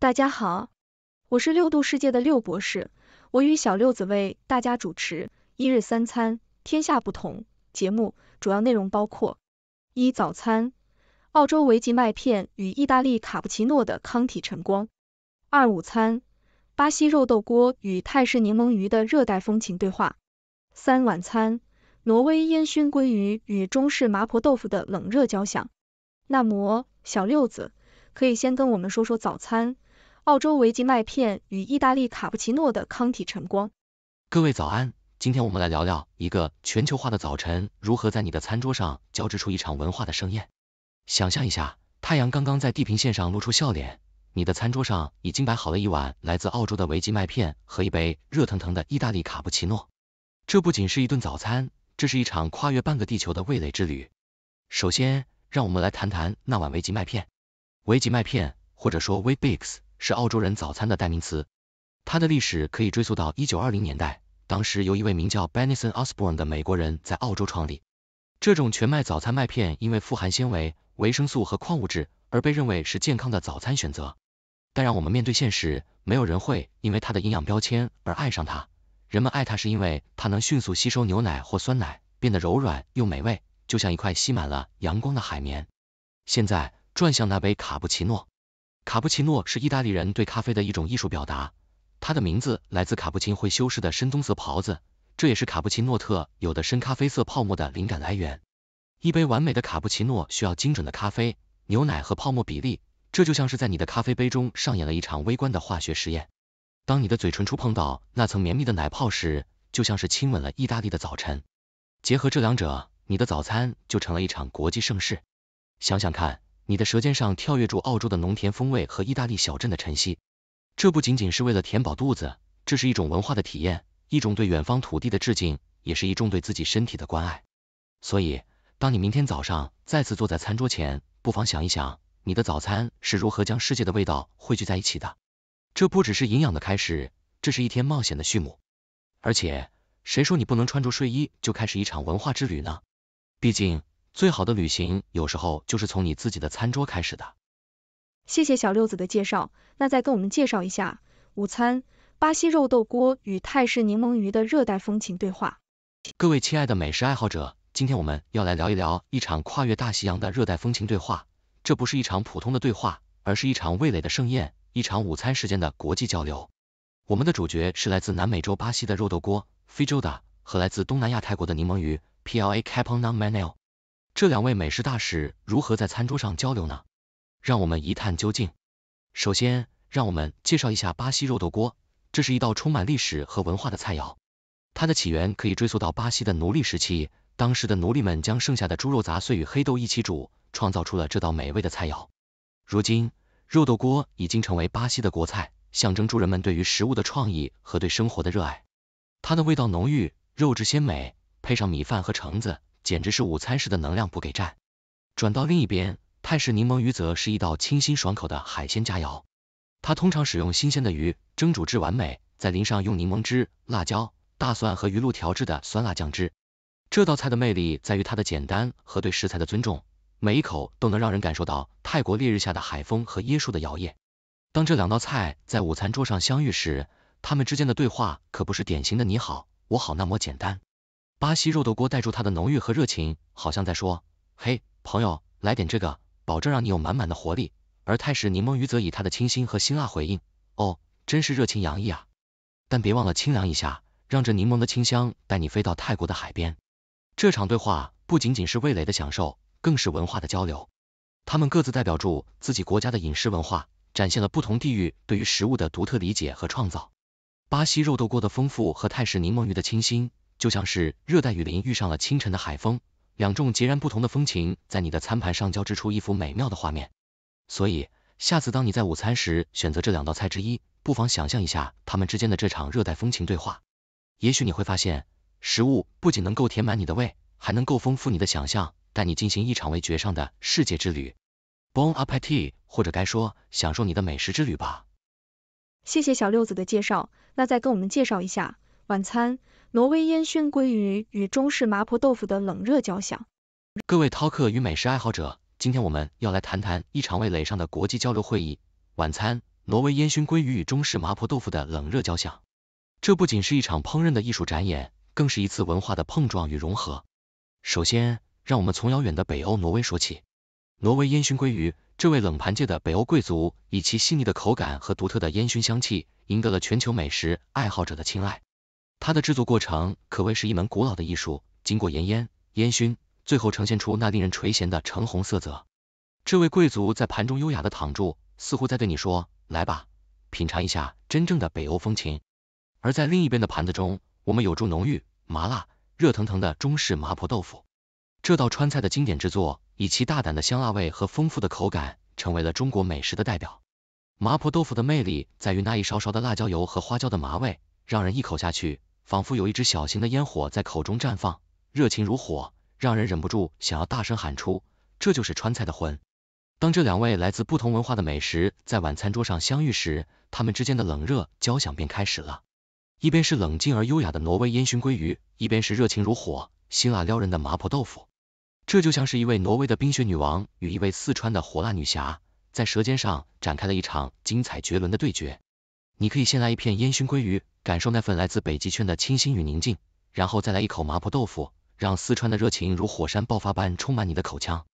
大家好，我是六度世界的六博士，我与小六子为大家主持《一日三餐，天下不同》节目。主要内容包括：一、早餐，澳洲维吉麦片与意大利卡布奇诺的康体晨光；二、午餐，巴西肉豆锅与泰式柠檬鱼的热带风情对话；三、晚餐，挪威烟熏鲑鱼与中式麻婆豆腐的冷热交响。那么，小六子可以先跟我们说说早餐。澳洲维吉麦片与意大利卡布奇诺的康体晨光。各位早安，今天我们来聊聊一个全球化的早晨如何在你的餐桌上交织出一场文化的盛宴。想象一下，太阳刚刚在地平线上露出笑脸，你的餐桌上已经摆好了一碗来自澳洲的维吉麦片和一杯热腾腾的意大利卡布奇诺。这不仅是一顿早餐，这是一场跨越半个地球的味蕾之旅。首先，让我们来谈谈那碗维吉麦片。维吉麦片，或者说 Wee b i x 是澳洲人早餐的代名词，它的历史可以追溯到一九二零年代，当时由一位名叫 Benison Osborne 的美国人在澳洲创立。这种全麦早餐麦片因为富含纤维、维生素和矿物质，而被认为是健康的早餐选择。但让我们面对现实，没有人会因为它的营养标签而爱上它。人们爱它是因为它能迅速吸收牛奶或酸奶，变得柔软又美味，就像一块吸满了阳光的海绵。现在，转向那杯卡布奇诺。卡布奇诺是意大利人对咖啡的一种艺术表达，它的名字来自卡布奇会修饰的深棕色袍子，这也是卡布奇诺特有的深咖啡色泡沫的灵感来源。一杯完美的卡布奇诺需要精准的咖啡、牛奶和泡沫比例，这就像是在你的咖啡杯中上演了一场微观的化学实验。当你的嘴唇触碰到那层绵密的奶泡时，就像是亲吻了意大利的早晨。结合这两者，你的早餐就成了一场国际盛事。想想看。你的舌尖上跳跃住澳洲的农田风味和意大利小镇的晨曦，这不仅仅是为了填饱肚子，这是一种文化的体验，一种对远方土地的致敬，也是一种对自己身体的关爱。所以，当你明天早上再次坐在餐桌前，不妨想一想，你的早餐是如何将世界的味道汇聚在一起的。这不只是营养的开始，这是一天冒险的序幕。而且，谁说你不能穿着睡衣就开始一场文化之旅呢？毕竟，最好的旅行有时候就是从你自己的餐桌开始的。谢谢小六子的介绍，那再跟我们介绍一下午餐，巴西肉豆锅与泰式柠檬鱼的热带风情对话。各位亲爱的美食爱好者，今天我们要来聊一聊一场跨越大西洋的热带风情对话。这不是一场普通的对话，而是一场味蕾的盛宴，一场午餐时间的国际交流。我们的主角是来自南美洲巴西的肉豆锅，非洲的和来自东南亚泰国的柠檬鱼，Pla Caponam Manao。这两位美食大使如何在餐桌上交流呢？让我们一探究竟。首先，让我们介绍一下巴西肉豆锅。这是一道充满历史和文化的菜肴，它的起源可以追溯到巴西的奴隶时期。当时的奴隶们将剩下的猪肉杂碎与黑豆一起煮，创造出了这道美味的菜肴。如今，肉豆锅已经成为巴西的国菜，象征着人们对于食物的创意和对生活的热爱。它的味道浓郁，肉质鲜美，配上米饭和橙子。简直是午餐时的能量补给站。转到另一边，泰式柠檬鱼则是一道清新爽口的海鲜佳肴。它通常使用新鲜的鱼，蒸煮至完美，再淋上用柠檬汁、辣椒、大蒜和鱼露调制的酸辣酱汁。这道菜的魅力在于它的简单和对食材的尊重，每一口都能让人感受到泰国烈日下的海风和椰树的摇曳。当这两道菜在午餐桌上相遇时，他们之间的对话可不是典型的“你好，我好”那么简单。巴西肉豆锅带住它的浓郁和热情，好像在说：“嘿，朋友，来点这个，保证让你有满满的活力。”而泰式柠檬鱼则以它的清新和辛辣回应：“哦，真是热情洋溢啊！”但别忘了清凉一下，让这柠檬的清香带你飞到泰国的海边。这场对话不仅仅是味蕾的享受，更是文化的交流。他们各自代表住自己国家的饮食文化，展现了不同地域对于食物的独特理解和创造。巴西肉豆锅的丰富和泰式柠檬鱼的清新。就像是热带雨林遇上了清晨的海风，两种截然不同的风情在你的餐盘上交织出一幅美妙的画面。所以，下次当你在午餐时选择这两道菜之一，不妨想象一下他们之间的这场热带风情对话。也许你会发现，食物不仅能够填满你的胃，还能够丰富你的想象，带你进行一场味觉上的世界之旅。Bon appetit，或者该说享受你的美食之旅吧。谢谢小六子的介绍，那再跟我们介绍一下。晚餐，挪威烟熏鲑鱼与中式麻婆豆腐的冷热交响。各位饕客与美食爱好者，今天我们要来谈谈一场味蕾上的国际交流会议。晚餐，挪威烟熏鲑鱼与中式麻婆豆腐的冷热交响。这不仅是一场烹饪的艺术展演，更是一次文化的碰撞与融合。首先，让我们从遥远的北欧挪威说起。挪威烟熏鲑鱼，这位冷盘界的北欧贵族，以其细腻的口感和独特的烟熏香气，赢得了全球美食爱好者的青睐。它的制作过程可谓是一门古老的艺术，经过盐腌、烟熏，最后呈现出那令人垂涎的橙红色泽。这位贵族在盘中优雅的躺住，似乎在对你说：“来吧，品尝一下真正的北欧风情。”而在另一边的盘子中，我们有着浓郁、麻辣、热腾腾的中式麻婆豆腐。这道川菜的经典之作，以其大胆的香辣味和丰富的口感，成为了中国美食的代表。麻婆豆腐的魅力在于那一勺勺的辣椒油和花椒的麻味，让人一口下去。仿佛有一只小型的烟火在口中绽放，热情如火，让人忍不住想要大声喊出，这就是川菜的魂。当这两位来自不同文化的美食在晚餐桌上相遇时，他们之间的冷热交响便开始了。一边是冷静而优雅的挪威烟熏鲑鱼，一边是热情如火、辛辣撩人的麻婆豆腐。这就像是一位挪威的冰雪女王与一位四川的火辣女侠，在舌尖上展开了一场精彩绝伦的对决。你可以先来一片烟熏鲑鱼，感受那份来自北极圈的清新与宁静，然后再来一口麻婆豆腐，让四川的热情如火山爆发般充满你的口腔。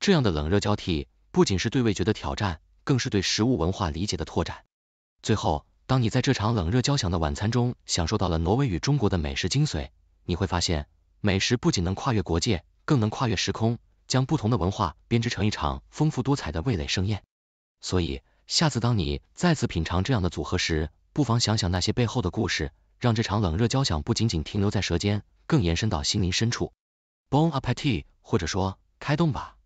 这样的冷热交替，不仅是对味觉的挑战，更是对食物文化理解的拓展。最后，当你在这场冷热交响的晚餐中，享受到了挪威与中国的美食精髓，你会发现，美食不仅能跨越国界，更能跨越时空，将不同的文化编织成一场丰富多彩的味蕾盛宴。所以，下次当你再次品尝这样的组合时，不妨想想那些背后的故事，让这场冷热交响不仅仅停留在舌尖，更延伸到心灵深处。Bon appetit，或者说开动吧。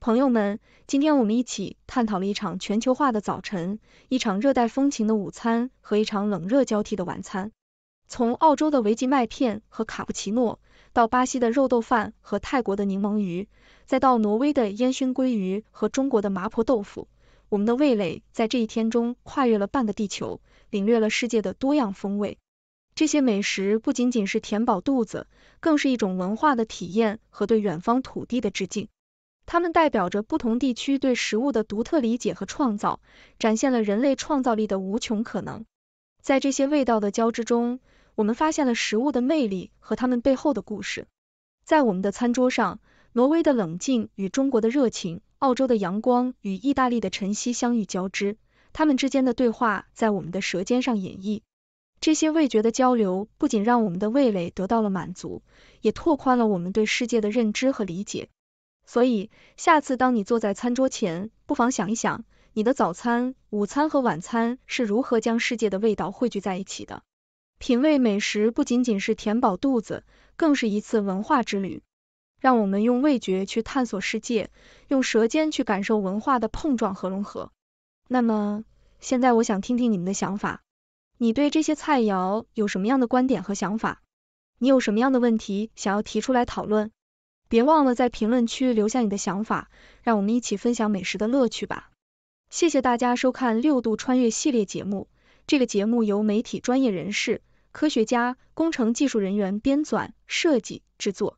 朋友们，今天我们一起探讨了一场全球化的早晨，一场热带风情的午餐和一场冷热交替的晚餐。从澳洲的维吉麦片和卡布奇诺，到巴西的肉豆饭和泰国的柠檬鱼，再到挪威的烟熏鲑鱼和中国的麻婆豆腐。我们的味蕾在这一天中跨越了半个地球，领略了世界的多样风味。这些美食不仅仅是填饱肚子，更是一种文化的体验和对远方土地的致敬。它们代表着不同地区对食物的独特理解和创造，展现了人类创造力的无穷可能。在这些味道的交织中，我们发现了食物的魅力和它们背后的故事。在我们的餐桌上，挪威的冷静与中国的热情。澳洲的阳光与意大利的晨曦相遇交织，他们之间的对话在我们的舌尖上演绎。这些味觉的交流不仅让我们的味蕾得到了满足，也拓宽了我们对世界的认知和理解。所以，下次当你坐在餐桌前，不妨想一想，你的早餐、午餐和晚餐是如何将世界的味道汇聚在一起的。品味美食不仅仅是填饱肚子，更是一次文化之旅。让我们用味觉去探索世界，用舌尖去感受文化的碰撞和融合。那么，现在我想听听你们的想法，你对这些菜肴有什么样的观点和想法？你有什么样的问题想要提出来讨论？别忘了在评论区留下你的想法，让我们一起分享美食的乐趣吧。谢谢大家收看《六度穿越》系列节目。这个节目由媒体专业人士、科学家、工程技术人员编纂、设计、制作。